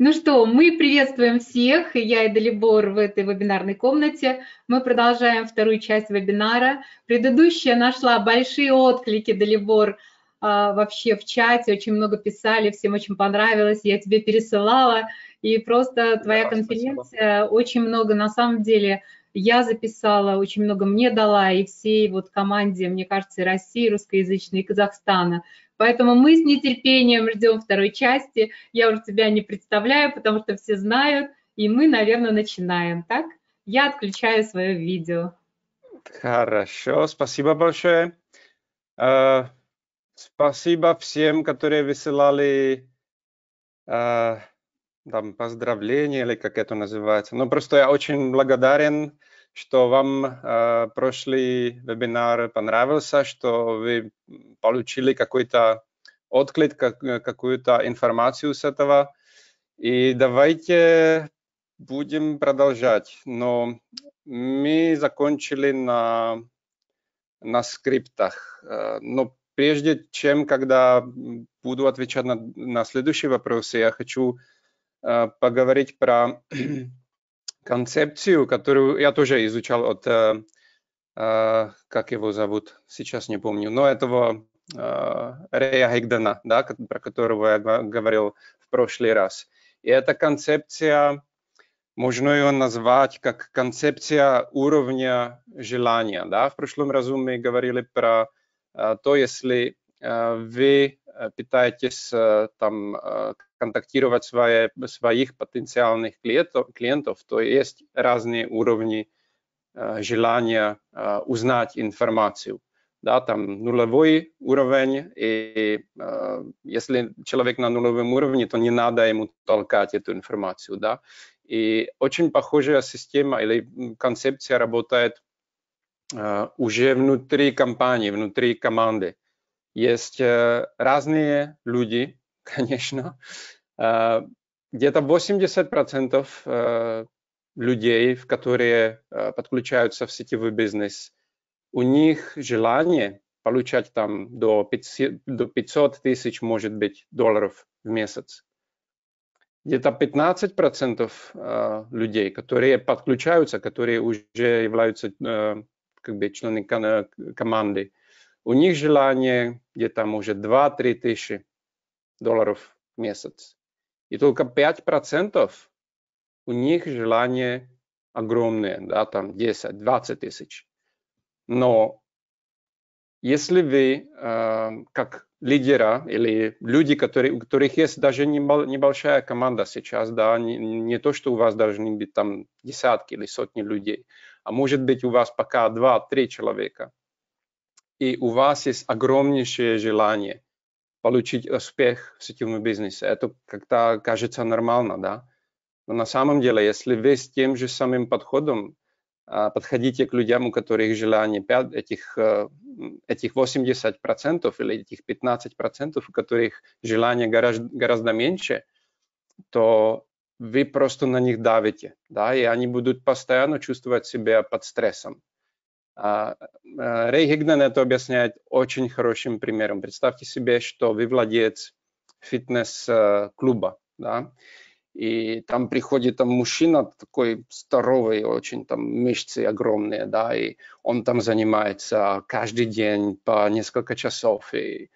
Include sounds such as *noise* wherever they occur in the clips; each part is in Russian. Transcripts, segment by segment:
Ну что, мы приветствуем всех, я и Далибор в этой вебинарной комнате. Мы продолжаем вторую часть вебинара. Предыдущая нашла большие отклики, Далибор, а, вообще в чате, очень много писали, всем очень понравилось, я тебе пересылала, и просто твоя да, конференция спасибо. очень много, на самом деле, я записала, очень много мне дала, и всей вот команде, мне кажется, и России, русскоязычной, и Казахстана. Поэтому мы с нетерпением ждем второй части. Я уже тебя не представляю, потому что все знают, и мы, наверное, начинаем, так? Я отключаю свое видео. Хорошо, спасибо большое. Э, спасибо всем, которые высылали э, там, поздравления или как это называется. Ну, просто я очень благодарен что вам э, прошлый вебинар понравился, что вы получили какой-то отклик, как, э, какую-то информацию с этого. И давайте будем продолжать. Но мы закончили на, на скриптах. Э, но прежде чем, когда буду отвечать на, на следующие вопросы, я хочу э, поговорить про концепцию, которую я тоже изучал от, э, э, как его зовут, сейчас не помню, но этого э, Рея Хигдена, да, про которого я говорил в прошлый раз. И эта концепция, можно ее назвать как концепция уровня желания. Да? В прошлом разу мы говорили про то, если вы Э, пытаетесь э, там э, контактировать свои, своих потенциальных клиентов, клиентов, то есть разные уровни желания узнать информацию. Да, там нулевой уровень, и э, если человек на нулевом уровне, то не надо ему толкать эту информацию, да. И очень похожая система или концепция работает э, уже внутри компании, внутри команды есть э, разные люди, *laughs* конечно. А, где-то 80% э, людей, которые э, подключаются в сетевой бизнес, у них желание получать там до 500, до 500 тысяч, может быть, долларов в месяц. Где-то 15% людей, которые подключаются, которые уже являются как бы членами команды, у них желание где-то, может, 2-3 тысячи долларов в месяц. И только 5% у них желание огромное, да, там 10-20 тысяч. Но если вы э, как лидера или люди, которые, у которых есть даже небольшая команда сейчас, да, не, не то, что у вас должны быть там десятки или сотни людей, а может быть у вас пока 2-3 человека – и у вас есть огромнейшее желание получить успех в сетевом бизнесе. Это как-то кажется нормально, да? Но на самом деле, если вы с тем же самым подходом а, подходите к людям, у которых желание 5, этих, э, этих 80% или этих 15%, у которых желание гораздо, гораздо меньше, то вы просто на них давите, да, и они будут постоянно чувствовать себя под стрессом. А, э, Рэй Хигден это объясняет очень хорошим примером. Представьте себе, что вы владелец фитнес-клуба, да, и там приходит там мужчина такой здоровый, очень там мышцы огромные, да, и он там занимается каждый день по несколько часов, и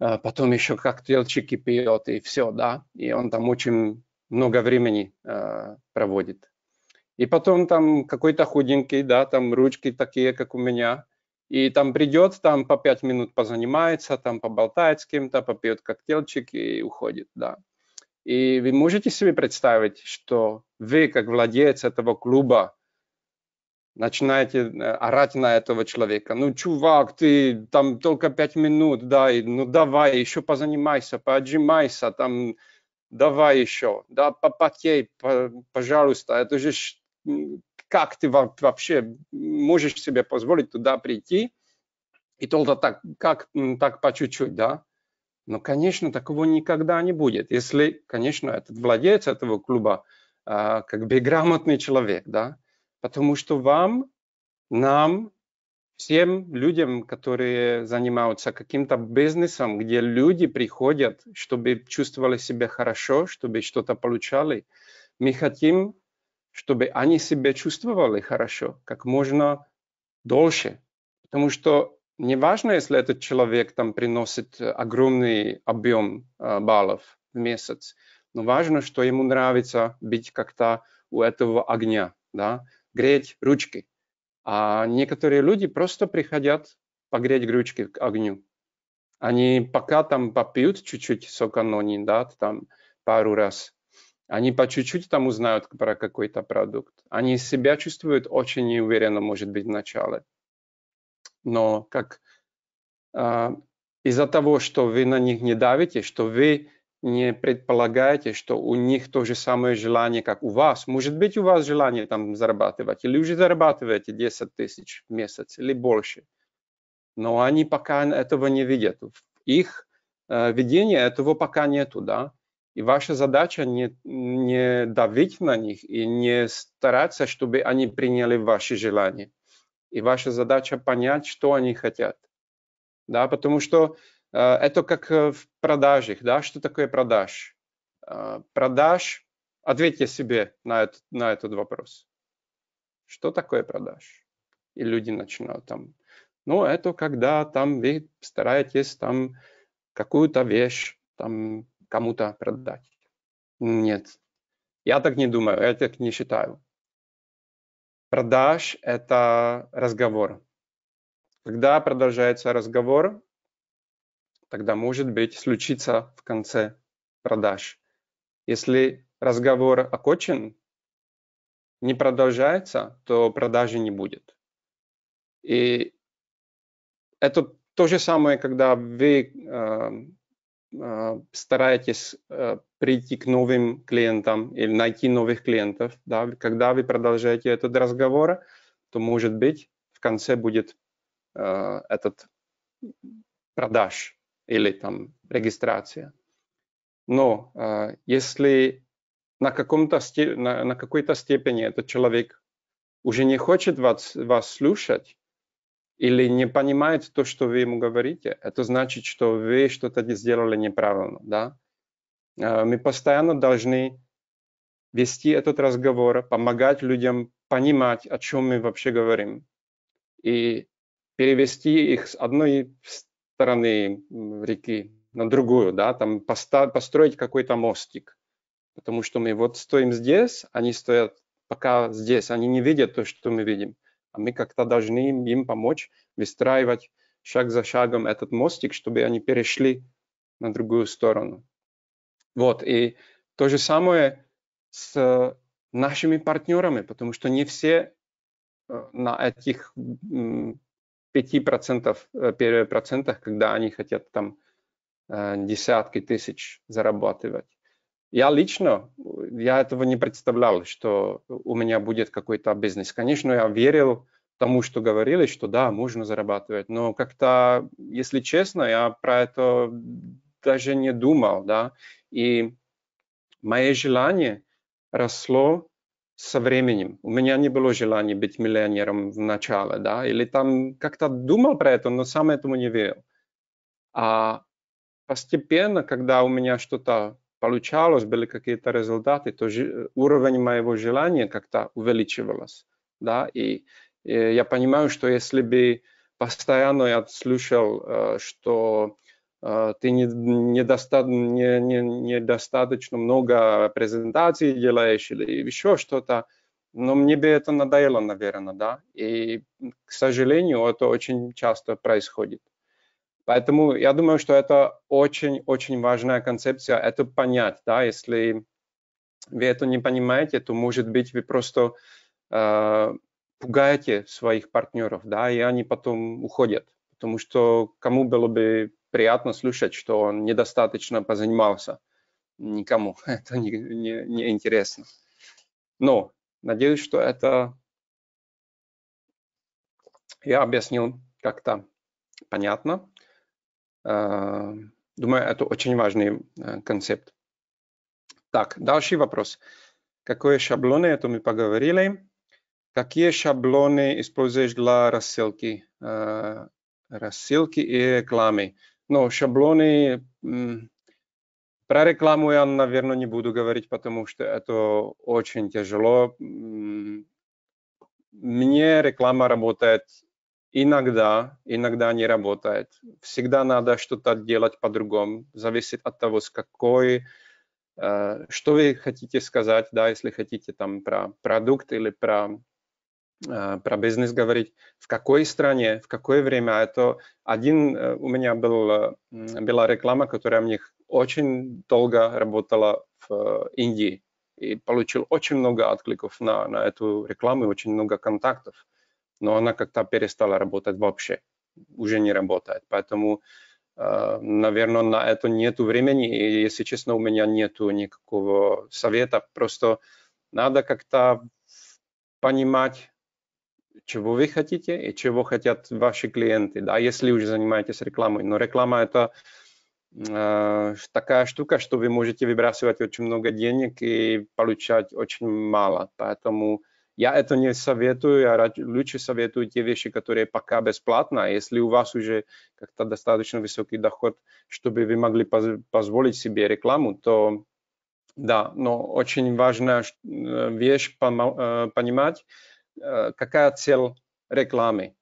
э, потом еще коктейльчики пьет, и все, да, и он там очень много времени э, проводит. И потом там какой-то худенький, да, там ручки такие, как у меня. И там придет, там по пять минут позанимается, там поболтает с кем-то, попьет коктейльчик и уходит, да. И вы можете себе представить, что вы, как владелец этого клуба, начинаете э, орать на этого человека. Ну, чувак, ты там только пять минут, да, и, ну давай, еще позанимайся, поотжимайся, там, давай еще, да, попотей, пожалуйста, это же как ты вообще можешь себе позволить туда прийти, и только так, как, так по чуть-чуть, да. Но, конечно, такого никогда не будет, если, конечно, этот владелец этого клуба э, как бы грамотный человек, да, потому что вам, нам, всем людям, которые занимаются каким-то бизнесом, где люди приходят, чтобы чувствовали себя хорошо, чтобы что-то получали, мы хотим чтобы они себя чувствовали хорошо, как можно дольше. Потому что неважно, если этот человек там приносит э, огромный объем э, баллов в месяц, но важно, что ему нравится быть как-то у этого огня, да, греть ручки. А некоторые люди просто приходят погреть ручки к огню. Они пока там попьют чуть-чуть сока нони, да, там пару раз, они по чуть-чуть там узнают про какой-то продукт. Они себя чувствуют очень неуверенно, может быть, в начале. Но как э, из-за того, что вы на них не давите, что вы не предполагаете, что у них то же самое желание, как у вас. Может быть, у вас желание там зарабатывать, или уже зарабатываете 10 тысяч в месяц, или больше. Но они пока этого не видят. Их э, видение этого пока нету, да. И ваша задача не, не давить на них и не стараться, чтобы они приняли ваши желания. И ваша задача понять, что они хотят. Да, потому что э, это как э, в продажах. Да? Что такое продаж? Э, продаж, ответьте себе на, этот на этот вопрос. Что такое продаж? И люди начинают там. Ну, это когда там вы стараетесь там какую-то вещь там кому-то продать. Нет, я так не думаю, я так не считаю. Продаж – это разговор. Когда продолжается разговор, тогда, может быть, случится в конце продаж. Если разговор окончен, не продолжается, то продажи не будет. И это то же самое, когда вы э, а, стараетесь а, прийти к новым клиентам или найти новых клиентов, да, когда вы продолжаете этот разговор, то, может быть, в конце будет а, этот продаж или там регистрация. Но если на, каком-то на, какой-то степени этот человек уже не хочет вас, вас слушать, или не понимает то, что вы ему говорите, это значит, что вы что-то сделали неправильно. Да? А, мы постоянно должны вести этот разговор, помогать людям понимать, о чем мы вообще говорим, и перевести их с одной стороны реки на другую, да, там построить какой-то мостик, потому что мы вот стоим здесь, они стоят пока здесь, они не видят то, что мы видим. А мы как-то должны им помочь выстраивать шаг за шагом этот мостик, чтобы они перешли на другую сторону. Вот, и то же самое с э, нашими партнерами, потому что не все э, на этих 5%, э, процентах, когда они хотят там десятки тысяч зарабатывать. Я лично, я этого не представлял, что у меня будет какой-то бизнес. Конечно, я верил тому, что говорили, что да, можно зарабатывать, но как-то, если честно, я про это даже не думал, да, и мое желание росло со временем. У меня не было желания быть миллионером в начале, да, или там как-то думал про это, но сам этому не верил. А постепенно, когда у меня что-то получалось, были какие-то результаты, то уровень моего желания как-то увеличивалось. Да? И, и я понимаю, что если бы постоянно я слышал, что ты недоста... недостаточно много презентаций делаешь или еще что-то, но мне бы это надоело, наверное, да. И, к сожалению, это очень часто происходит. Поэтому я думаю, что это очень-очень важная концепция, это понять, да, если вы это не понимаете, то, может быть, вы просто э, пугаете своих партнеров, да, и они потом уходят, потому что кому было бы приятно слушать, что он недостаточно позанимался, никому *laughs* это не, не, не интересно. Но надеюсь, что это я объяснил как-то понятно. Э, думаю, это очень важный э, концепт. Так, дальше вопрос. Какие шаблоны, это мы поговорили. Какие шаблоны используешь для рассылки, э, рассылки и рекламы? Ну, шаблоны про рекламу я, наверное, не буду говорить, потому что это очень тяжело. Мне реклама работает Иногда, иногда не работает. Всегда надо что-то делать по-другому. Зависит от того, с какой, э, что вы хотите сказать, да, если хотите там про продукт или про э, про бизнес говорить, в какой стране, в какое время. Это а один, э, у меня был, э, была реклама, которая мне очень долго работала в э, Индии и получил очень много откликов на, на эту рекламу, очень много контактов но она как-то перестала работать вообще, уже не работает. Поэтому, э, наверное, на это нет времени, и, если честно, у меня нет никакого совета. Просто надо как-то понимать, чего вы хотите и чего хотят ваши клиенты. Да, если уже занимаетесь рекламой, но реклама это э, такая штука, что вы можете выбрасывать очень много денег и получать очень мало. Поэтому я это не советую, я лучше советую те вещи, которые пока бесплатны. А если у вас уже как-то достаточно высокий доход, чтобы вы могли позволить себе рекламу, то да, но очень важная э, вещь э, понимать, э, какая цель рекламы.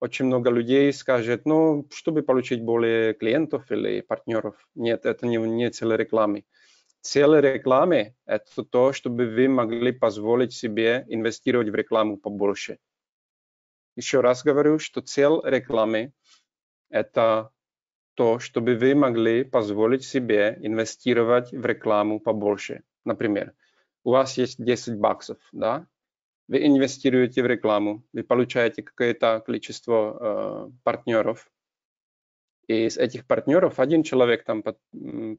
Очень много людей скажет, ну, чтобы получить более клиентов или партнеров. Нет, это не, не цель рекламы. Цель рекламы – это то, чтобы вы могли позволить себе инвестировать в рекламу побольше. Еще раз говорю, что цель рекламы – это то, чтобы вы могли позволить себе инвестировать в рекламу побольше. Например, у вас есть 10 баксов, да? Вы инвестируете в рекламу, вы получаете какое-то количество э, партнеров, и из этих партнеров один человек там под,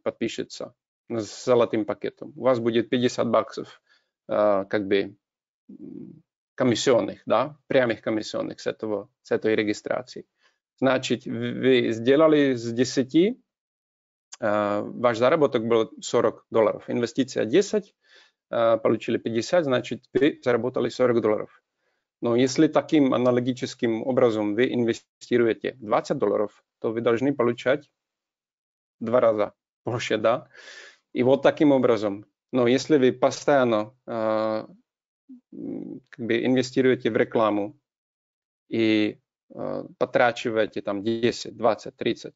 подпишется, с золотым пакетом. У вас будет 50 баксов э, как бы комиссионных, да, прямых комиссионных с, этого, с этой регистрации. Значит, вы сделали с 10, э, ваш заработок был 40 долларов, инвестиция 10, э, получили 50, значит, вы заработали 40 долларов. Но если таким аналогическим образом вы инвестируете 20 долларов, то вы должны получать два раза больше, да. И вот таким образом. Но если вы постоянно э, как бы инвестируете в рекламу и э, потрачиваете там 10, 20, 30,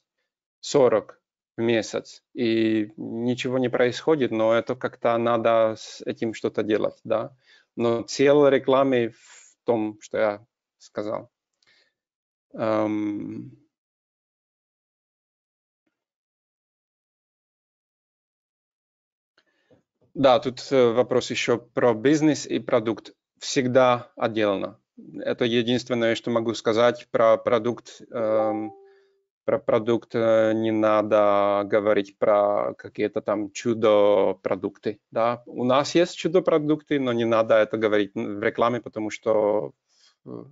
40 в месяц, и ничего не происходит, но это как-то надо с этим что-то делать, да. Но цель рекламы в том, что я сказал. Um, Да, тут э, вопрос еще про бизнес и продукт. Всегда отдельно. Это единственное, что могу сказать про продукт. Эм, про продукт э, не надо говорить про какие-то там чудо-продукты. Да? У нас есть чудо-продукты, но не надо это говорить в рекламе, потому что э,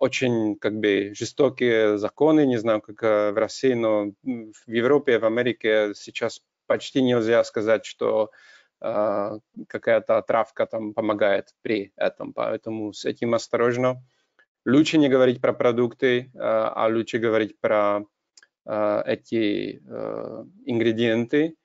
очень как бы жестокие законы, не знаю, как в России, но в Европе, в Америке сейчас почти нельзя сказать, что а, какая-то травка там помогает при этом, поэтому с этим осторожно. Лучше не говорить про продукты, а, а лучше говорить про а, эти ингредиенты,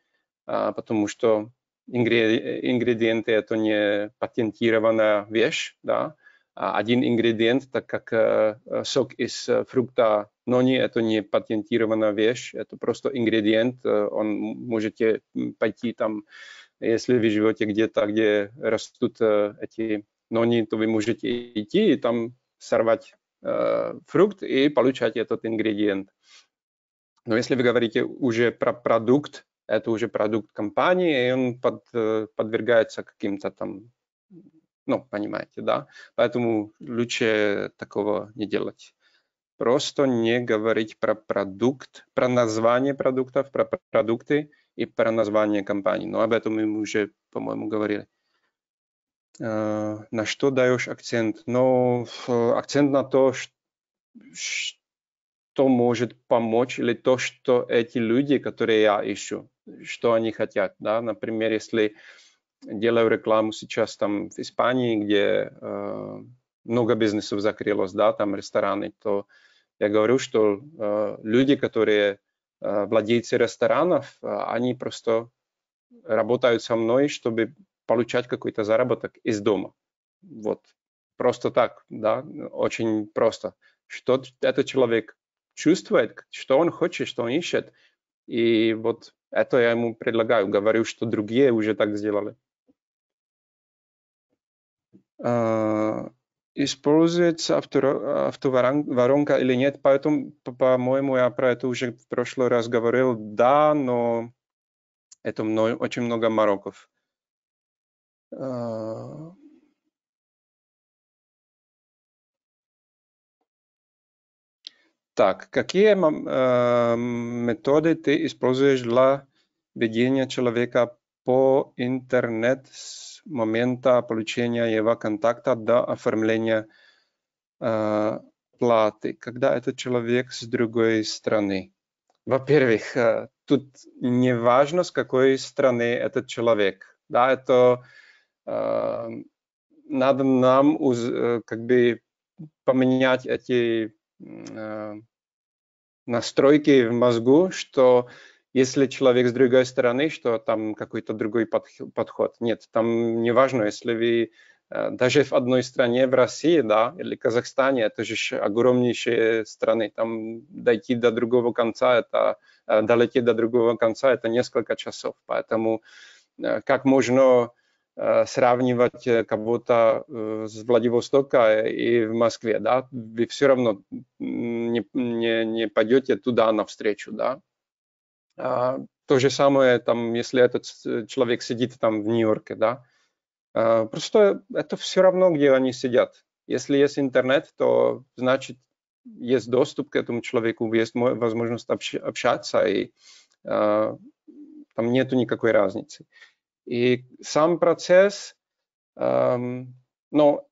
потому что ингредиенты это не патентированная вещь, да, а, один ингредиент, так как э, э, сок из э, фрукта нони – это не патентированная вещь, это просто ингредиент, он можете пойти там, если вы живете где-то, где растут эти нони, то вы можете идти и там сорвать фрукт и получать этот ингредиент. Но если вы говорите уже про продукт, это уже продукт компании, и он под, подвергается каким-то там ну, понимаете, да? Поэтому лучше такого не делать. Просто не говорить про продукт, про название продуктов, про продукты и про название компании. Но об этом мы уже, по-моему, говорили. Э, на что даешь акцент? Ну акцент на то, что может помочь, или то, что эти люди, которые я ищу, что они хотят. Да? Например, если делаю рекламу сейчас там в Испании, где э, много бизнесов закрылось, да, там рестораны, то я говорю, что э, люди, которые э, владельцы ресторанов, э, они просто работают со мной, чтобы получать какой-то заработок из дома. Вот просто так, да, очень просто. Что этот человек чувствует, что он хочет, что он ищет, и вот это я ему предлагаю, говорю, что другие уже так сделали. Э, использует авто, автоворонка или нет. Поэтому, по-моему, я про это уже в прошлый раз говорил. Да, но это мной, очень много мороков. Э, так, какие э, методы ты используешь для ведения человека по интернет с момента получения его контакта до оформления э, платы, когда это человек с другой страны. Во-первых, э, тут не важно, с какой страны этот человек. Да, это э, надо нам уз, э, как бы поменять эти э, настройки в мозгу, что э, если человек с другой стороны, что там какой-то другой подход. Нет, там не важно, если вы э, даже в одной стране, в России, да, или Казахстане, это же огромнейшие страны, там дойти до другого конца, это э, долететь до другого конца, это несколько часов, поэтому э, как можно сравнивать кого-то с Владивостока и в Москве, да, вы все равно не, не, не пойдете туда навстречу, да, а, то же самое, там, если этот э, человек сидит там в Нью-Йорке, да. А, просто это все равно, где они сидят. Если есть интернет, то значит есть доступ к этому человеку, есть возможность общаться, и э, там нету никакой разницы. И сам процесс, э, но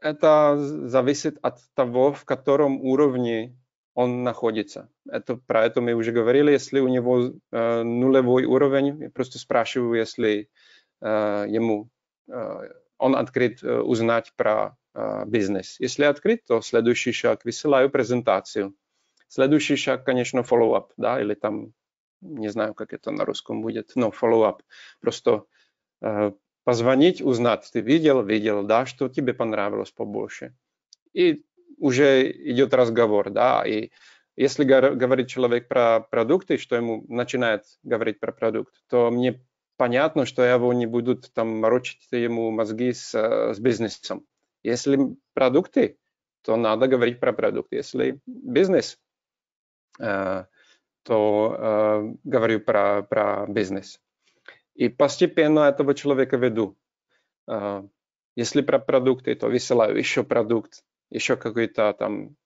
это зависит от того, в котором уровне он находится. Это, про это мы уже говорили. Если у него э, нулевой уровень, я просто спрашиваю, если э, ему э, он открыт э, узнать про э, бизнес. Если открыт, то следующий шаг высылаю презентацию. Следующий шаг, конечно, follow-up, да, или там, не знаю, как это на русском будет, но follow-up. Просто э, позвонить, узнать, ты видел, видел, да, что тебе понравилось побольше. И уже идет разговор, да, и если говорит человек про продукты, что ему начинает говорить про продукт, то мне понятно, что я его не буду там морочить ему мозги с, с бизнесом. Если продукты, то надо говорить про продукт. Если бизнес, э, то э, говорю про, про бизнес. И постепенно этого человека веду. Э, если про продукты, то высылаю еще продукт еще какой-то там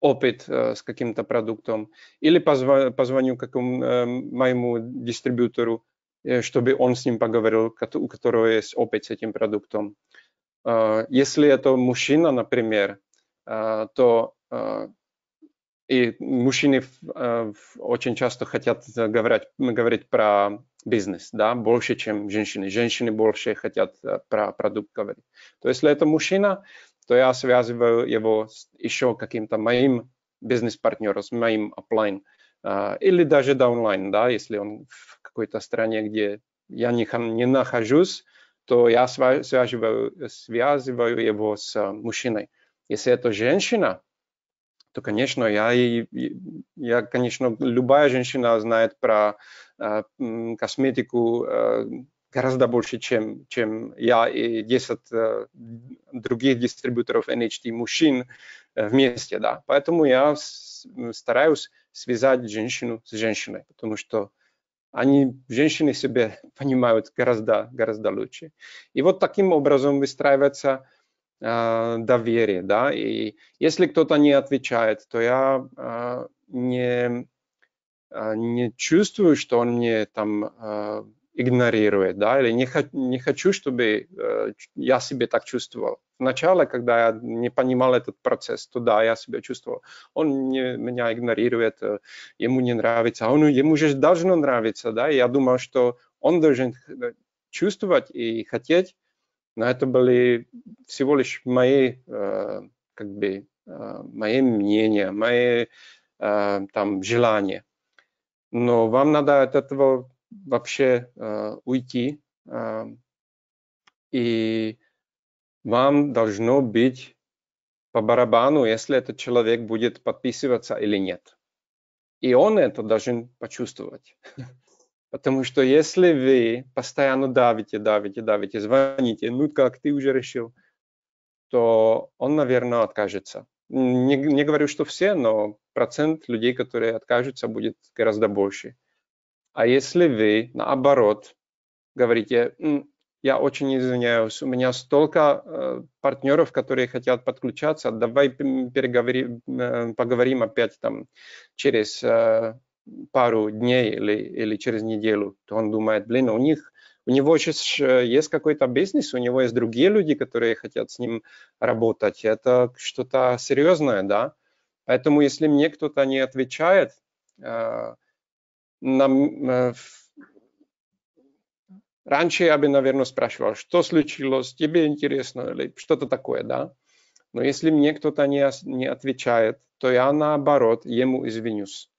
опыт э, с каким-то продуктом, или позв позвоню какому э, моему дистрибьютору, э, чтобы он с ним поговорил, у которого есть опыт с этим продуктом. Э, если это мужчина, например, э, то э, и мужчины э, очень часто хотят говорить, говорить про бизнес, да, больше, чем женщины. Женщины больше хотят э, про продукт говорить. То есть, если это мужчина, то я связываю его с еще каким-то моим бизнес-партнером, с моим оплайн или даже даунлайн, да, если он в какой-то стране, где я не, не нахожусь, то я связываю, связываю его с мужчиной. Если это женщина, то, конечно, я, я конечно, любая женщина знает про косметику, гораздо больше, чем, чем я и 10 э, других дистрибьюторов NHT мужчин э, вместе, да. Поэтому я стараюсь связать женщину с женщиной, потому что они, женщины себе *laughs* понимают гораздо, гораздо лучше. И вот таким образом выстраивается э, доверие, да, и если кто-то не отвечает, то я э, не, э, не чувствую, что он мне там э, Игнорирует, да, или не, хочу, не хочу, чтобы э, я себе так чувствовал. Вначале, когда я не понимал этот процесс, то да, я себя чувствовал. Он не, меня игнорирует, э, ему не нравится, а он, ему же должно нравиться, да, и я думал, что он должен э, чувствовать и хотеть, но это были всего лишь мои, э, как бы, э, мои мнения, мои э, там желания. Но вам надо от этого вообще э, уйти, э, и вам должно быть по барабану, если этот человек будет подписываться или нет. И он это должен почувствовать. *laughs* Потому что если вы постоянно давите, давите, давите, звоните, ну как ты уже решил, то он, наверное, откажется. Не, не говорю, что все, но процент людей, которые откажутся, будет гораздо больше. А если вы, наоборот, говорите, я очень извиняюсь, у меня столько э, партнеров, которые хотят подключаться, давай переговорим, э, поговорим опять там через э, пару дней или, или через неделю. То он думает, блин, у них у него сейчас есть какой-то бизнес, у него есть другие люди, которые хотят с ним работать. Это что-то серьезное, да. Поэтому если мне кто-то не отвечает, э, нам, раньше я бы, наверное, спрашивал, что случилось, тебе интересно, или что-то такое, да. Но если мне кто-то не, не отвечает, то я наоборот ему извинюсь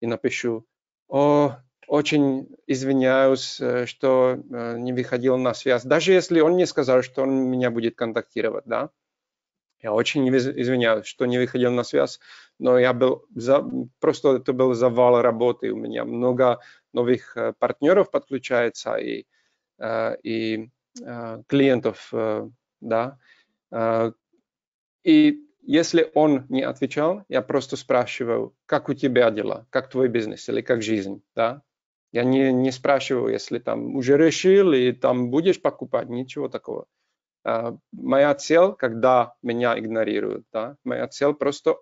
и напишу, о, очень извиняюсь, что не выходил на связь, даже если он не сказал, что он меня будет контактировать, да. Я очень извиняюсь, что не выходил на связь, но я был за, просто это был завал работы. У меня много новых э, партнеров подключается и, э, и э, клиентов, да. И если он не отвечал, я просто спрашиваю, как у тебя дела, как твой бизнес или как жизнь, да. Я не, не спрашиваю, если там уже решил и там будешь покупать, ничего такого. А, моя цель, когда меня игнорируют, да, моя цель просто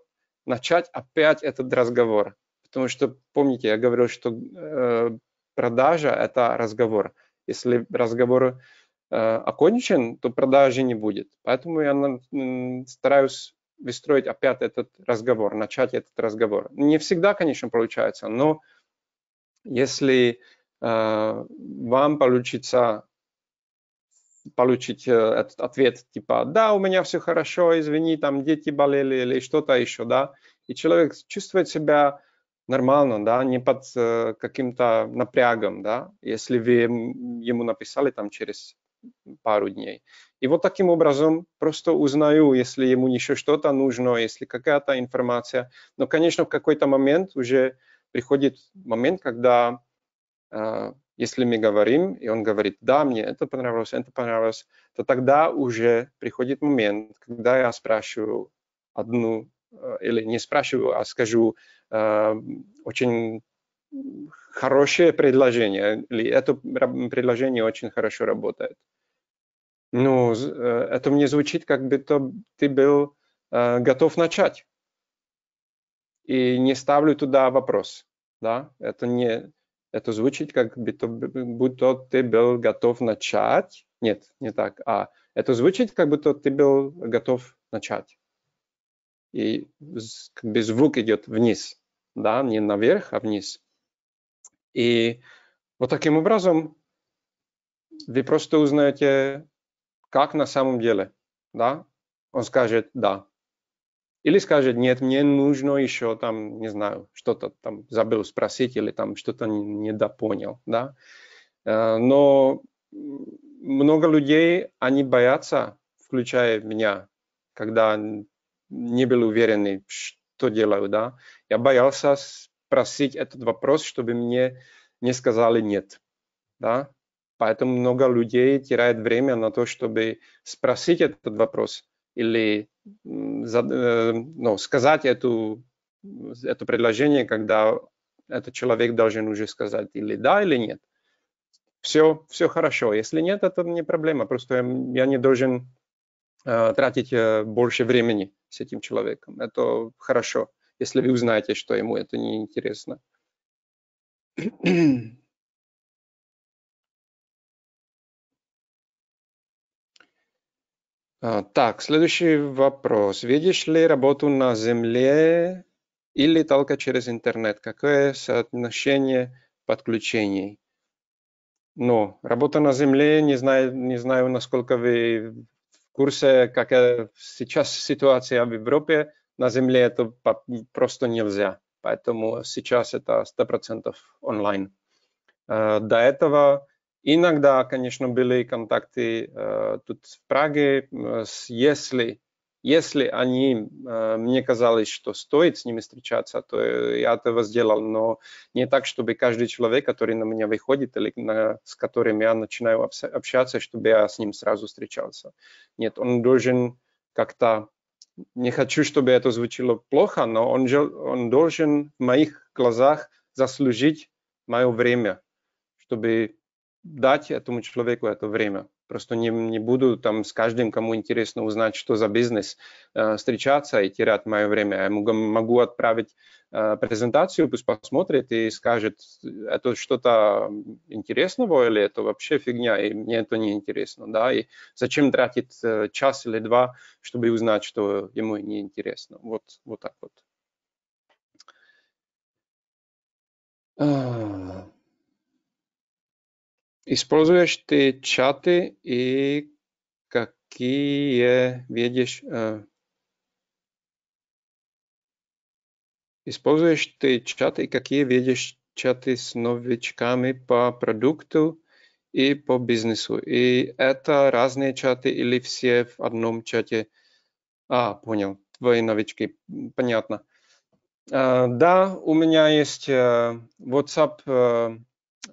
начать опять этот разговор. Потому что, помните, я говорил, что э, продажа – это разговор. Если разговор э, окончен, то продажи не будет. Поэтому я на, стараюсь выстроить опять этот разговор, начать этот разговор. Не всегда, конечно, получается, но если э, вам получится получить э, этот ответ типа «Да, у меня все хорошо, извини, там дети болели» или что-то еще, да. И человек чувствует себя нормально, да, не под э, каким-то напрягом, да, если вы ему написали там через пару дней. И вот таким образом просто узнаю, если ему еще что-то нужно, если какая-то информация. Но, конечно, в какой-то момент уже приходит момент, когда э, если мы говорим, и он говорит, да, мне это понравилось, это понравилось, то тогда уже приходит момент, когда я спрашиваю одну, э, или не спрашиваю, а скажу э, очень хорошее предложение, или это предложение очень хорошо работает. Ну, э, это мне звучит, как бы то ты был э, готов начать. И не ставлю туда вопрос. Да? Это не, это звучит как будто ты был готов начать. Нет, не так. А это звучит как будто ты был готов начать. И как бы звук идет вниз, да, не наверх, а вниз. И вот таким образом вы просто узнаете, как на самом деле, да. Он скажет «да», или скажет, нет, мне нужно еще там, не знаю, что-то там забыл спросить или там что-то недопонял, да. Э, но много людей, они боятся, включая меня, когда не был уверен, что делаю, да. Я боялся спросить этот вопрос, чтобы мне не сказали «нет», да. Поэтому много людей теряет время на то, чтобы спросить этот вопрос – или э, ну, сказать эту, это предложение, когда этот человек должен уже сказать или да, или нет. Все, все хорошо. Если нет, это не проблема. Просто я не должен э, тратить э, больше времени с этим человеком. Это хорошо, если вы узнаете, что ему это неинтересно. А, так, следующий вопрос. Видишь ли работу на Земле или только через интернет? Какое соотношение подключений? Ну, работа на Земле, не знаю, не знаю, насколько вы в курсе, какая э, сейчас ситуация в Европе. На Земле это просто нельзя. Поэтому сейчас это 100% онлайн. А, до этого Иногда, конечно, были контакты э, тут в Праге, если, если они, э, мне казалось, что стоит с ними встречаться, то я этого сделал, но не так, чтобы каждый человек, который на меня выходит или на, с которым я начинаю общаться, чтобы я с ним сразу встречался. Нет, он должен как-то, не хочу, чтобы это звучало плохо, но он, же, он должен в моих глазах заслужить мое время, чтобы дать этому человеку это время. Просто не, не буду там с каждым, кому интересно узнать, что за бизнес, э, встречаться и терять мое время. Я могу отправить э, презентацию, пусть посмотрит и скажет, это что-то интересного или это вообще фигня, и мне это не интересно. Да? И зачем тратить э, час или два, чтобы узнать, что ему не интересно. Вот, вот так вот. А, Используешь ты чаты и какие видишь... Э, используешь ты чаты и какие видишь чаты с новичками по продукту и по бизнесу? И это разные чаты или все в одном чате? А, понял, твои новички, понятно. Э, да, у меня есть э, WhatsApp э,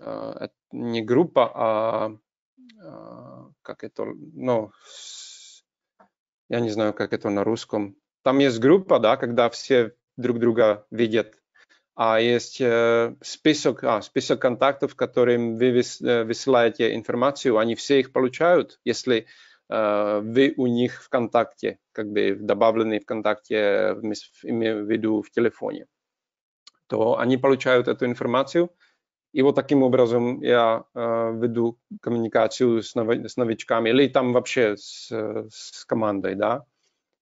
а, не группа, а, а как это, ну, я не знаю, как это на русском. Там есть группа, да, когда все друг друга видят, а есть э, список, а, список контактов, которым вы э, высылаете информацию, они все их получают, если э, вы у них в контакте, как бы добавлены в контакте, имею в виду в телефоне, то они получают эту информацию – и вот таким образом я э, веду коммуникацию с, нов, с новичками или там вообще с, с командой, да.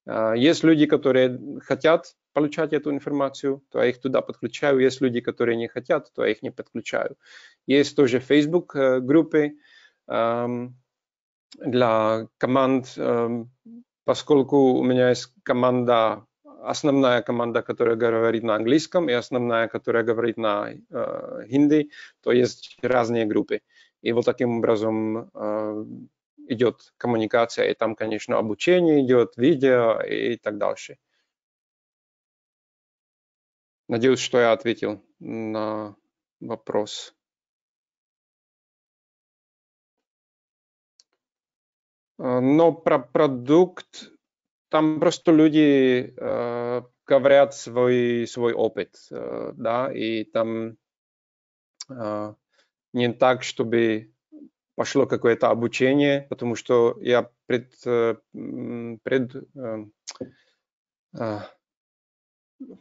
Э, есть люди, которые хотят получать эту информацию, то я их туда подключаю. Есть люди, которые не хотят, то я их не подключаю. Есть тоже Facebook э, группы э, для команд, э, поскольку у меня есть команда основная команда, которая говорит на английском, и основная, которая говорит на э, хинди, то есть разные группы. И вот таким образом э, идет коммуникация, и там, конечно, обучение идет, видео и так дальше. Надеюсь, что я ответил на вопрос. Э, но про продукт там просто люди э, говорят свой, свой опыт, э, да, и там э, не так, чтобы пошло какое-то обучение, потому что я пред, э, пред э, э,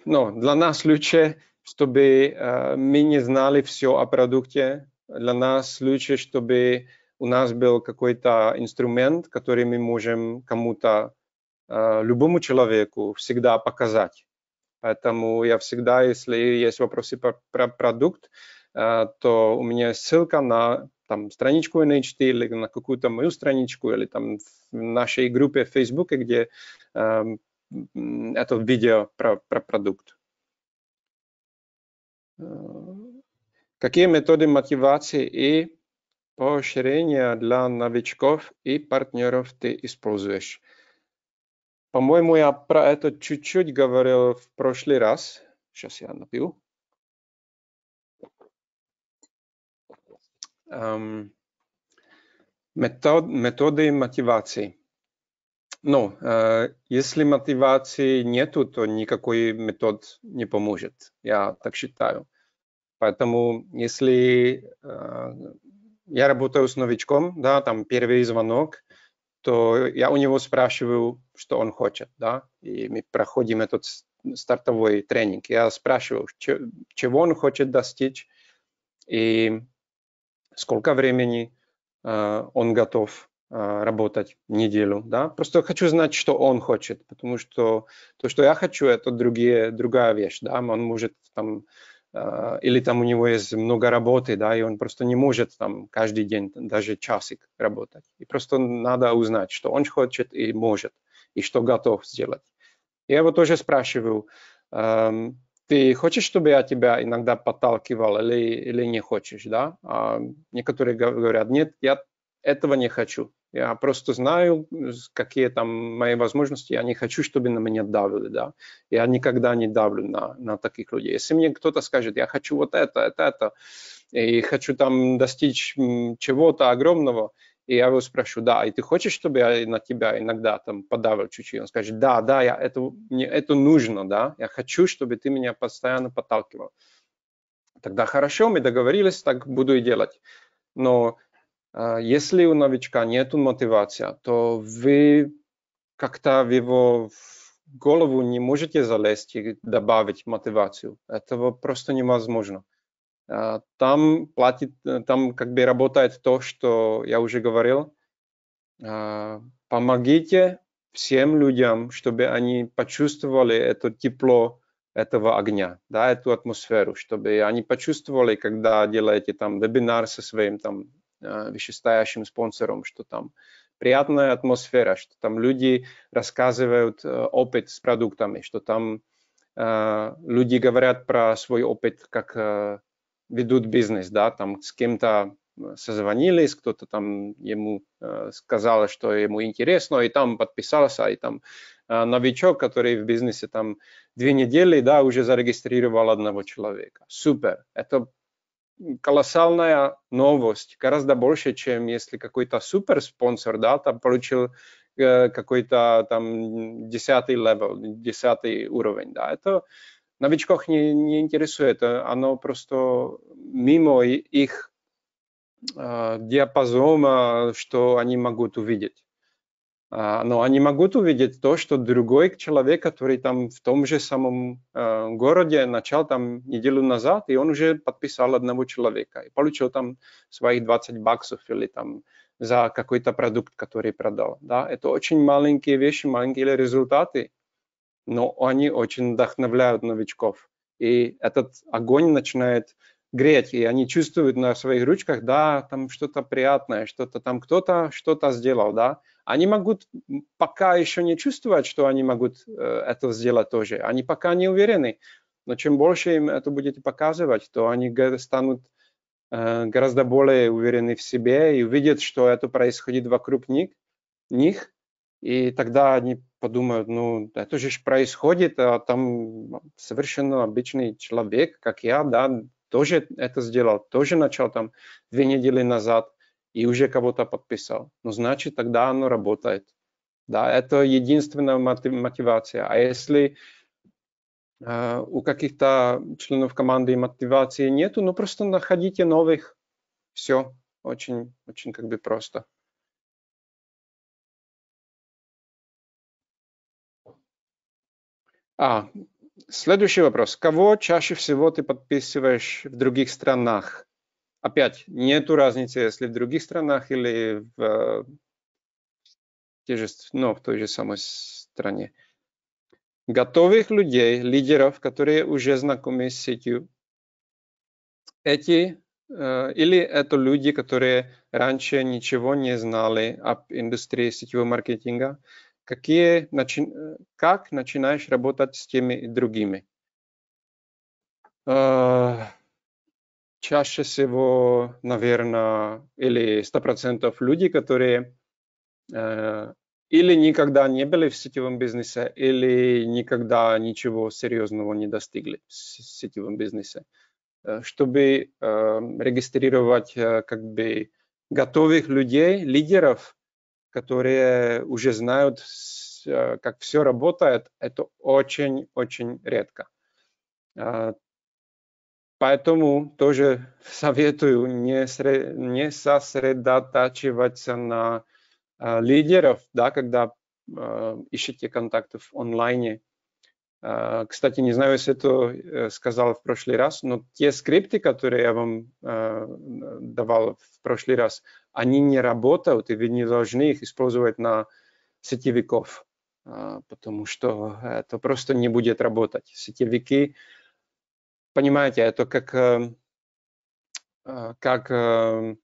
но ну, для нас лучше, чтобы э, мы не знали все о продукте, для нас лучше, чтобы у нас был какой-то инструмент, который мы можем кому-то Э, любому человеку всегда показать. Поэтому я всегда, если есть вопросы про, про продукт, э, то у меня есть ссылка на там, страничку NHT или на какую-то мою страничку, или там в нашей группе в Facebook, где эм, это видео про, про продукт. Э, какие методы мотивации и поощрения для новичков и партнеров ты используешь? По-моему, я про это чуть-чуть говорил в прошлый раз. Сейчас я напью. Um, метод, методы мотивации. Ну, э, если мотивации нету, то никакой метод не поможет. Я так считаю. Поэтому, если э, я работаю с новичком, да, там первый звонок, то я у него спрашиваю, что он хочет, да, и мы проходим этот стартовой тренинг. Я спрашиваю, чего он хочет достичь и сколько времени э, он готов э, работать неделю, да. Просто хочу знать, что он хочет, потому что то, что я хочу, это другие, другая вещь, да. Он может там Э, или там у него есть много работы, да, и он просто не может там каждый день даже часик работать. И просто надо узнать, что он хочет и может, и что готов сделать. Я его тоже спрашиваю, эм, ты хочешь, чтобы я тебя иногда подталкивал или, или не хочешь, да? А некоторые говорят, нет, я этого не хочу я просто знаю, какие там мои возможности, я не хочу, чтобы на меня давили, да. Я никогда не давлю на, на таких людей. Если мне кто-то скажет, я хочу вот это, это, это, и хочу там достичь чего-то огромного, и я его спрошу, да, и ты хочешь, чтобы я на тебя иногда там подавил чуть-чуть? Он скажет, да, да, я, это, мне это нужно, да, я хочу, чтобы ты меня постоянно подталкивал. Тогда хорошо, мы договорились, так буду и делать. Но а, если у новичка нет мотивации, то вы как-то в его голову не можете залезть и добавить мотивацию. Этого просто невозможно. А, там платит, э, там как бы работает то, что я уже говорил. А, помогите всем людям, чтобы они почувствовали это тепло этого огня, да, эту атмосферу, чтобы они почувствовали, когда делаете там вебинар со своим там Э, веществающим спонсором, что там приятная атмосфера, что там люди рассказывают э, опыт с продуктами, что там э, люди говорят про свой опыт, как ведут бизнес, да, там с кем-то созвонились, кто-то там ему сказал, что ему интересно, и там подписался, и там новичок, который в бизнесе там две недели, да, уже зарегистрировал одного человека. Супер, это колоссальная новость, гораздо больше, чем если какой-то суперспонсор, да, там получил э, какой-то там десятый левел, десятый уровень, да, это новичков не, не интересует, э, оно просто мимо их э, диапазона, что они могут увидеть. А, но они могут увидеть то, что другой человек, который там в том же самом э, городе начал там неделю назад, и он уже подписал одного человека и получил там своих 20 баксов или там за какой-то продукт, который продал. Да, это очень маленькие вещи, маленькие результаты, но они очень вдохновляют новичков. И этот огонь начинает греть, и они чувствуют на своих ручках, да, там что-то приятное, что-то там кто-то что-то сделал, да, они могут пока еще не чувствовать, что они могут э, это сделать тоже. Они пока не уверены. Но чем больше им это будете показывать, то они станут э, гораздо более уверены в себе и увидят, что это происходит вокруг них, них и тогда они подумают, ну, это же происходит, а там совершенно обычный человек, как я, да, тоже это сделал, тоже начал там две недели назад и уже кого-то подписал. Ну, значит, тогда оно работает. Да, это единственная мотивация. А если э, у каких-то членов команды мотивации нету, ну просто находите новых. Все очень, очень как бы просто. А, следующий вопрос. Кого чаще всего ты подписываешь в других странах? Опять, нету разницы, если в других странах или в, те же, ну, в той же самой стране. Готовых людей, лидеров, которые уже знакомы с сетью, эти э, или это люди, которые раньше ничего не знали об индустрии сетевого маркетинга, какие, начи, э, как начинаешь работать с теми и другими. Э, чаще всего, наверное, или 100% людей, которые э, или никогда не были в сетевом бизнесе, или никогда ничего серьезного не достигли в сетевом бизнесе. Э, чтобы э, регистрировать э, как бы готовых людей, лидеров, которые уже знают, э, как все работает, это очень-очень редко. Э, Поэтому тоже советую не, сосредотачиваться на э, лидеров, да, когда э, ищете контактов в онлайне. Э, кстати, не знаю, если это э, сказал в прошлый раз, но те скрипты, которые я вам давал в прошлый раз, они не работают, и вы не должны их использовать на сетевиков, потому что это просто не будет работать. Сетевики понимаете, это как, эм, а, как эм,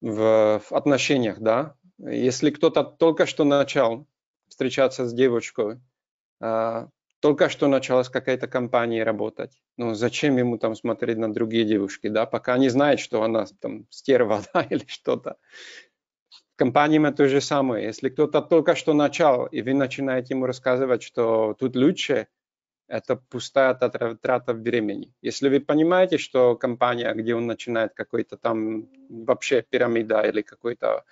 в, в отношениях, да. Если кто-то только что начал встречаться с девочкой, а, только что началась какая-то компания работать. Ну, зачем ему там смотреть на другие девушки, да, пока не знает, что она там стерва, *laughs* да, или что-то. Компаниям это то же самое. Если кто-то только что начал, и вы начинаете ему рассказывать, что тут лучше, это пустая трата времени. Если вы понимаете, что компания, где он начинает какой-то там вообще пирамида или какой-то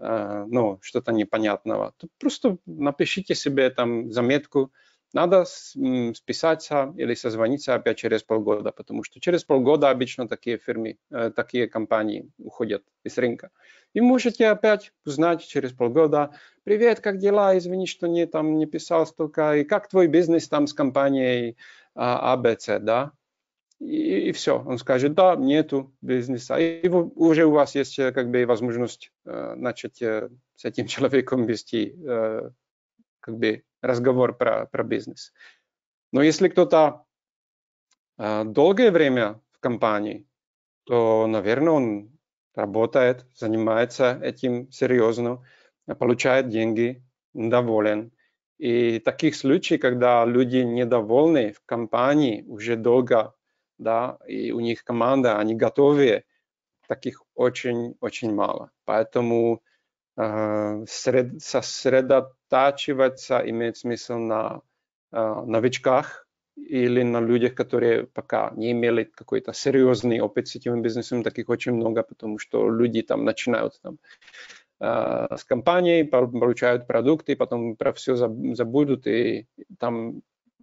э, ну, что-то непонятного, то просто напишите себе там заметку, надо списаться или созвониться опять через полгода, потому что через полгода обычно такие фирмы, э, такие компании уходят из рынка. И можете опять узнать через полгода, привет, как дела, извини, что не, там, не писал столько, и как твой бизнес там с компанией ABC, а, а, да? И, и все, он скажет, да, нету бизнеса. И уже у вас есть э, как бы возможность э, начать с этим *laughs* человеком вести как бы разговор про, про бизнес. Но если кто-то э, долгое время в компании, то, наверное, он работает, занимается этим серьезно, получает деньги, доволен. И таких случаев, когда люди недовольны в компании уже долго, да, и у них команда, они готовы, таких очень-очень мало. Поэтому э, сред, сосредоточиться оттачиваться имеет смысл на э, новичках или на людях, которые пока не имели какой-то серьезный опыт с сетевым бизнесом, таких очень много, потому что люди там начинают там, э, с компанией, получают продукты, потом про все забудут, и там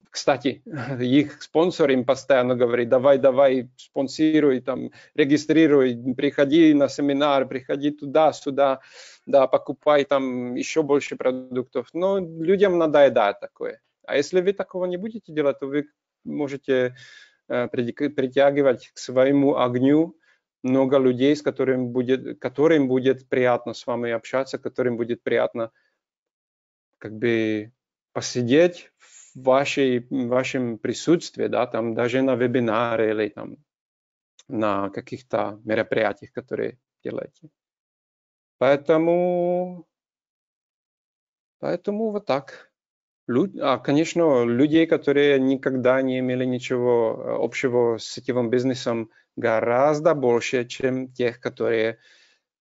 кстати, *laughs* их спонсор им постоянно говорит, давай, давай, спонсируй, там, регистрируй, приходи на семинар, приходи туда, сюда да, покупай там еще больше продуктов. Но людям надоедает такое. А если вы такого не будете делать, то вы можете э, притягивать к своему огню много людей, с которым будет, которым будет приятно с вами общаться, которым будет приятно как бы посидеть в вашей, в вашем присутствии, да, там даже на вебинаре или там на каких-то мероприятиях, которые делаете. Поэтому, поэтому вот так. Люд, а, конечно, людей, которые никогда не имели ничего э, общего с сетевым бизнесом, гораздо больше, чем тех, которые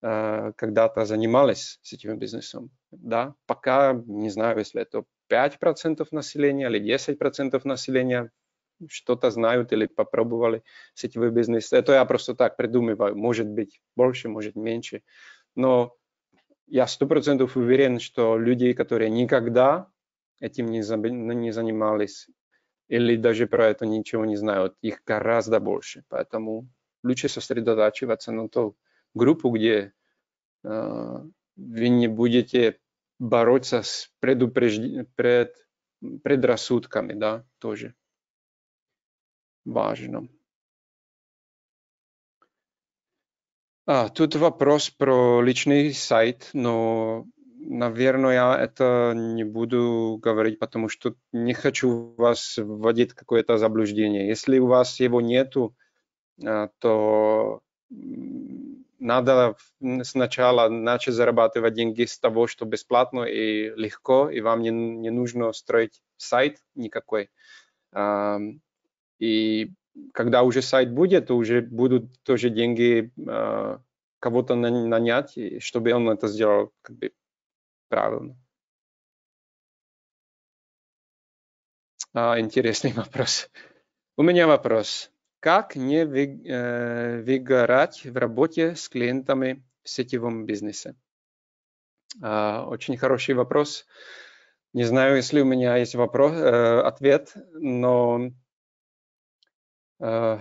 э, когда-то занимались сетевым бизнесом. Да, пока, не знаю, если это 5% населения или 10% населения что-то знают или попробовали сетевой бизнес. Это я просто так придумываю. Может быть больше, может меньше но я сто процентов уверен, что людей, которые никогда этим не, ну, не занимались или даже про это ничего не знают, их гораздо больше. Поэтому лучше сосредотачиваться на ту группу, где э, вы не будете бороться с предупрежд... пред... предрассудками, да, тоже важно. А, тут вопрос про личный сайт, но, наверное, я это не буду говорить, потому что не хочу вас вводить какое-то заблуждение. Если у вас его нету, а, то надо сначала начать зарабатывать деньги с того, что бесплатно и легко, и вам не, не нужно строить сайт никакой. И когда уже сайт будет, то уже будут тоже деньги э, кого-то нанять, чтобы он это сделал как бы, правильно. А, интересный *laughs* вопрос. У меня вопрос. Как не вы, э, выгорать в работе с клиентами в сетевом бизнесе? А, очень хороший вопрос. Не знаю, если у меня есть вопрос, э, ответ, но Э,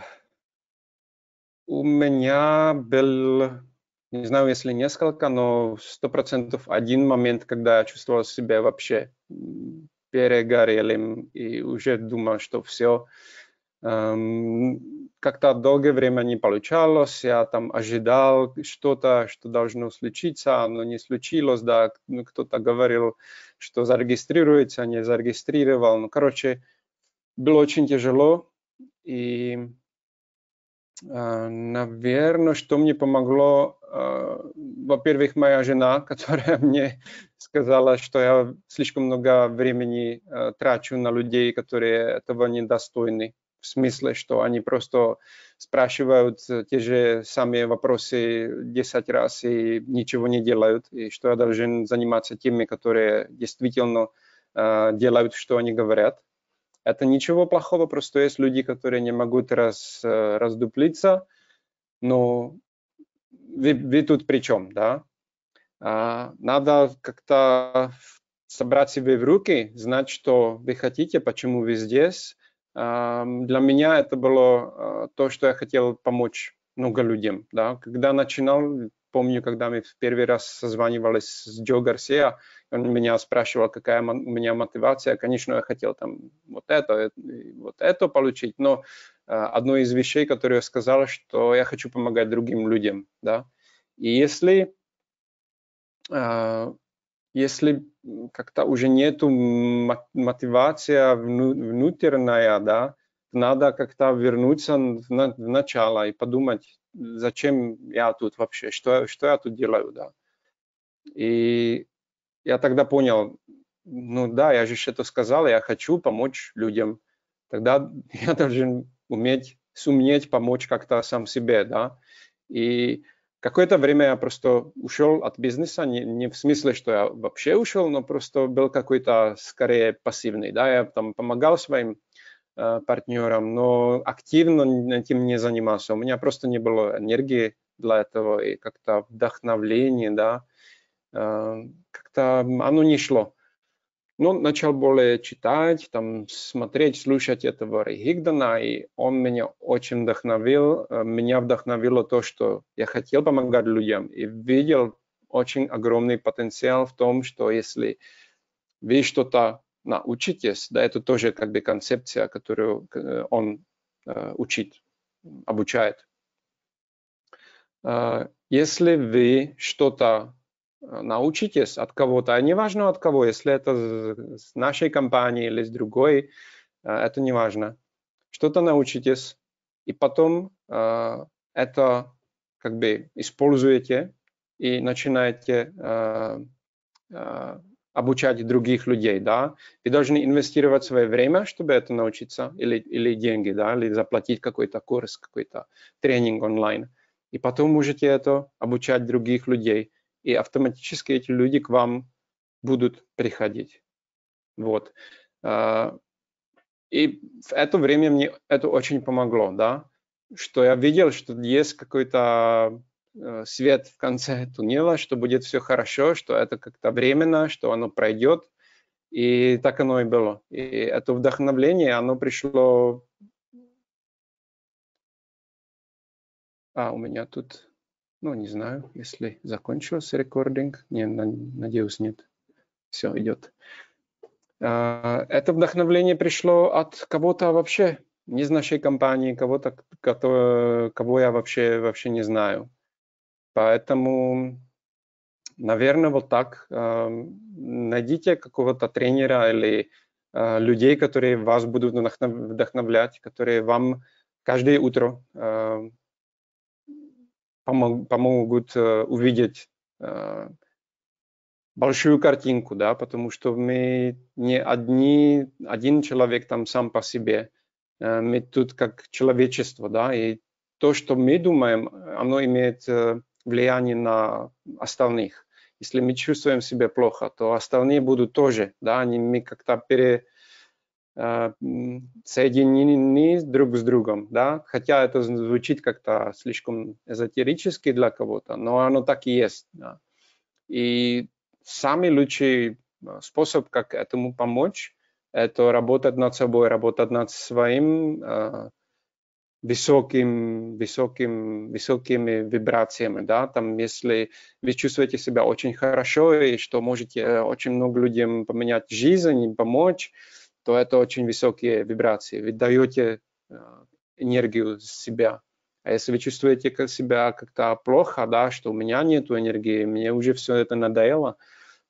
у меня был, не знаю, если несколько, но сто процентов один момент, когда я чувствовал себя вообще перегорелым и уже думал, что все. Эм, как-то долгое время не получалось, я там ожидал что-то, что должно случиться, но не случилось, да, ну, кто-то говорил, что зарегистрируется, не зарегистрировал. Ну, короче, было очень тяжело, и, а, наверное, что мне помогло, а, во-первых, моя жена, *laughs* которая мне сказала, что я слишком много времени а, трачу на людей, которые этого недостойны. В смысле, что они просто спрашивают э, те же самые вопросы 10 раз и ничего не делают, и что я должен заниматься теми, которые действительно делают, что они говорят. Это ничего плохого, просто есть люди, которые не могут раз, э, раздуплиться, но ну, вы, вы тут при чем, да? А, надо как-то собрать себе в руки, знать, что вы хотите, почему вы здесь. А, для меня это было э, то, что я хотел помочь много людям. Да? Когда начинал, помню, когда мы в первый раз созванивались с Джо Гарсия, он меня спрашивал, какая у меня мотивация. Конечно, я хотел там вот это, э, вот это получить, но э, одно из вещей, которую я сказал, что я хочу помогать другим людям, да. И если, э, если как-то уже нету мотивация внутренняя, да, надо как-то вернуться в начало и подумать, зачем я тут вообще, что, что я тут делаю, да. И я тогда понял, ну да, я же что-то сказал, я хочу помочь людям. Тогда *laughs* я должен уметь, суметь помочь как-то сам себе, да. И какое-то время я просто ушел от бизнеса, не, не в смысле, что я вообще ушел, но просто был какой-то скорее пассивный, да, я там помогал своим Э, партнером, но активно этим не занимался. У меня просто не было энергии для этого и как-то вдохновления, да, э, как-то оно не шло. Но ну, начал более читать, там, смотреть, слушать этого Ригдана, и он меня очень вдохновил. Э, меня вдохновило то, что я хотел помогать людям и видел очень огромный потенциал в том, что если вы что-то научитесь, да, это тоже как бы концепция, которую э, он э, учит, обучает. Э, если вы что-то научитесь от кого-то, а не важно от кого, если это с нашей компании или с другой, это не важно. Что-то научитесь, и потом это как бы используете и начинаете обучать других людей, да, вы должны инвестировать свое время, чтобы это научиться, или, или деньги, да, или заплатить какой-то курс, какой-то тренинг онлайн, и потом можете это обучать других людей, и автоматически эти люди к вам будут приходить, вот. А, и в это время мне это очень помогло, да, что я видел, что есть какой-то Э, свет в конце туннеля, что будет все хорошо, что это как-то временно, что оно пройдет. И так оно и было. И это вдохновление, оно пришло... А, у меня тут... Ну, не знаю, если закончился рекординг. Не, надеюсь, нет. Все, идет. А, это вдохновление пришло от кого-то вообще, не из нашей компании, кого-то, кого я вообще, вообще не знаю. Поэтому, наверное, вот так. Эм, найдите какого-то тренера или э, людей, которые вас будут вдохновлять, которые вам каждое утро э, помогут э, увидеть большую картинку, да, потому что мы не одни, один человек там сам по себе, мы тут как человечество, да, и то, что мы думаем, оно имеет влияние на остальных. Если мы чувствуем себя плохо, то остальные будут тоже, да, они, мы как-то пере, э, соединены друг с другом, да, хотя это звучит как-то слишком эзотерически для кого-то, но оно так и есть, да. И самый лучший э, способ, как этому помочь, это работать над собой, работать над своим э, высоким, высоким, высокими вибрациями, да, там, если вы чувствуете себя очень хорошо и что можете э, очень много людям поменять жизнь и помочь, то это очень высокие вибрации, вы даете э, энергию себя. А если вы чувствуете себя как-то плохо, да, что у меня нет энергии, мне уже все это надоело,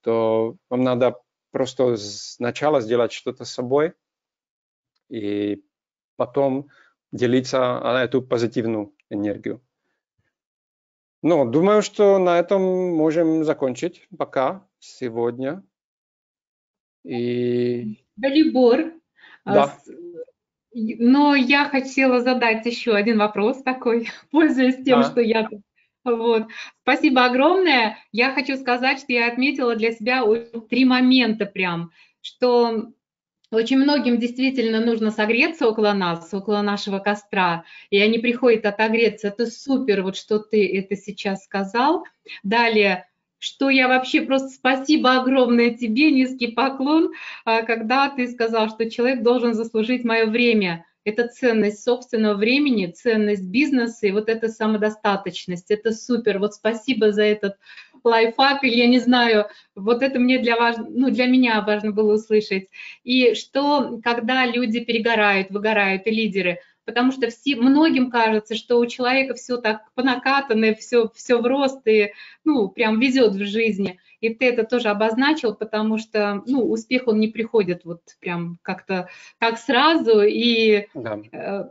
то вам надо просто сначала сделать что-то с собой, и потом делиться на эту позитивную энергию. Ну, думаю, что на этом можем закончить пока сегодня. И... Далибор. А, да. Но я хотела задать еще один вопрос такой, *laughs* пользуясь тем, а? что я вот. Спасибо огромное. Я хочу сказать, что я отметила для себя три момента прям, что очень многим действительно нужно согреться около нас, около нашего костра, и они приходят отогреться. Это супер, вот что ты это сейчас сказал. Далее, что я вообще просто спасибо огромное тебе, низкий поклон, а, когда ты сказал, что человек должен заслужить мое время. Это ценность собственного времени, ценность бизнеса и вот эта самодостаточность. Это супер. Вот спасибо за этот лайфхак или я не знаю, вот это мне для вас, ну, для меня важно было услышать. И что, когда люди перегорают, выгорают, и лидеры, потому что все, многим кажется, что у человека все так понакатано, все, все в рост, и, ну, прям везет в жизни. И ты это тоже обозначил, потому что, ну, успех, он не приходит вот прям как-то так сразу, и да. Э,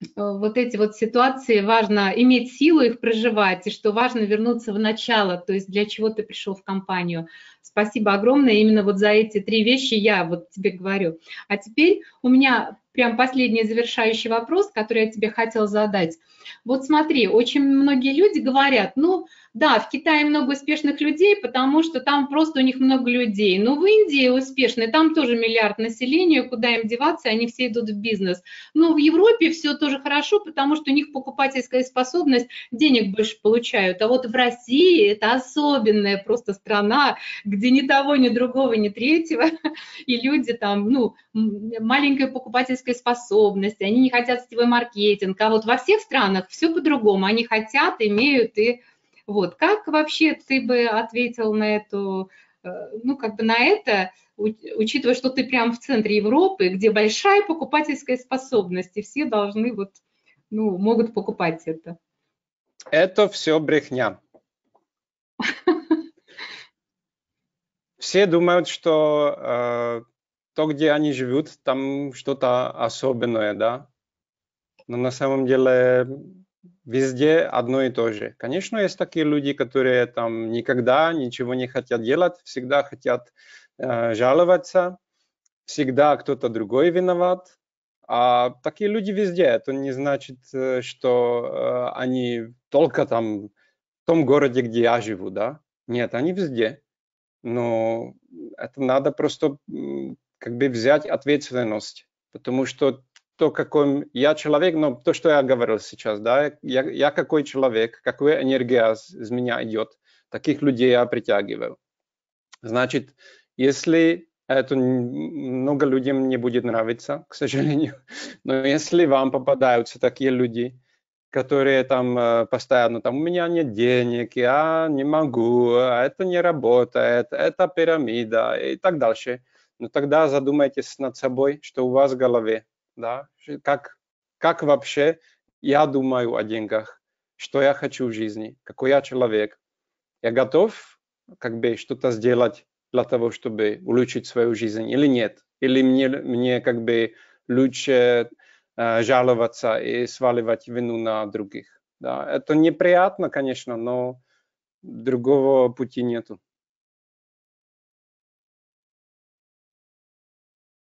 Э, вот эти вот ситуации важно иметь силу их проживать, и что важно вернуться в начало, то есть для чего ты пришел в компанию. Спасибо огромное, именно вот за эти три вещи я вот тебе говорю. А теперь у меня прям последний завершающий вопрос, который я тебе хотел задать. Вот смотри, очень многие люди говорят, ну да, в Китае много успешных людей, потому что там просто у них много людей. Но в Индии успешные, там тоже миллиард населения, куда им деваться, они все идут в бизнес. Но в Европе все тоже хорошо, потому что у них покупательская способность, денег больше получают. А вот в России это особенная просто страна, где ни того, ни другого, ни третьего, *laughs* и люди там, ну, маленькая покупательская покупательской способности, они не хотят сетевой маркетинг, а вот во всех странах все по-другому, они хотят, имеют и вот. Как вообще ты бы ответил на эту, э, ну, как бы на это, учитывая, что ты прям в центре Европы, где большая покупательская способность, и все должны вот, ну, могут покупать это? Это все брехня. *laughs* Все думают, что э, то, где они живут, там что-то особенное, да. Но на самом деле везде одно и то же. Конечно, есть такие люди, которые там никогда ничего не хотят делать, всегда хотят э, жаловаться, всегда кто-то другой виноват. А такие люди везде. Это не значит, э, что э, они только там в том городе, где я живу, да. Нет, они везде. Но это надо просто как бы взять ответственность, потому что то, какой я человек, но то, что я говорил сейчас, да, я, я какой человек, какая энергия из меня идет, таких людей я притягиваю. Значит, если это много людям не будет нравиться, к сожалению, *laughs* но если вам попадаются такие люди, которые там э, постоянно, там у меня нет денег, я не могу, а это не работает, это пирамида и так дальше – но ну, тогда задумайтесь над собой, что у вас в голове, да, как, как вообще я думаю о деньгах, что я хочу в жизни, какой я человек. Я готов как бы что-то сделать для того, чтобы улучшить свою жизнь или нет? Или мне, мне как бы лучше э, жаловаться и сваливать вину на других? Да, это неприятно, конечно, но другого пути нету.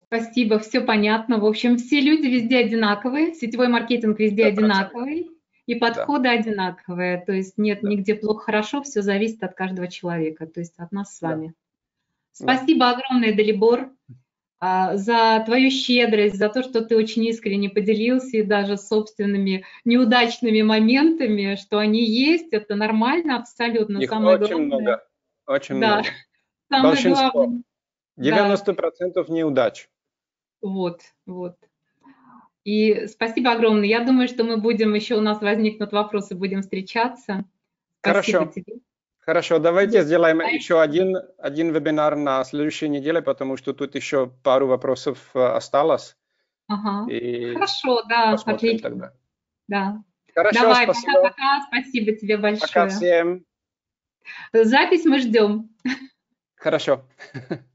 Спасибо, все понятно. В общем, все люди везде одинаковые, сетевой маркетинг везде 100%. одинаковый, и подходы да. одинаковые. То есть нет да. нигде плохо, хорошо, все зависит от каждого человека, то есть от нас с вами. Да. Спасибо да. огромное, Далибор, а, за твою щедрость, за то, что ты очень искренне поделился и даже собственными неудачными моментами, что они есть, это нормально абсолютно. Их Самое очень главное. много, очень да. много. Самое Большинство. главное. 90% да. неудач. Вот, вот. И спасибо огромное. Я думаю, что мы будем, еще у нас возникнут вопросы, будем встречаться. Спасибо Хорошо. тебе. Хорошо, давайте сделаем еще один, один вебинар на следующей неделе, потому что тут еще пару вопросов э, осталось. Ага. И Хорошо, да, отлично. Тогда. Да. Хорошо, Давай, пока-пока, спасибо тебе большое. Пока всем. Запись мы ждем. Хорошо. *laughs*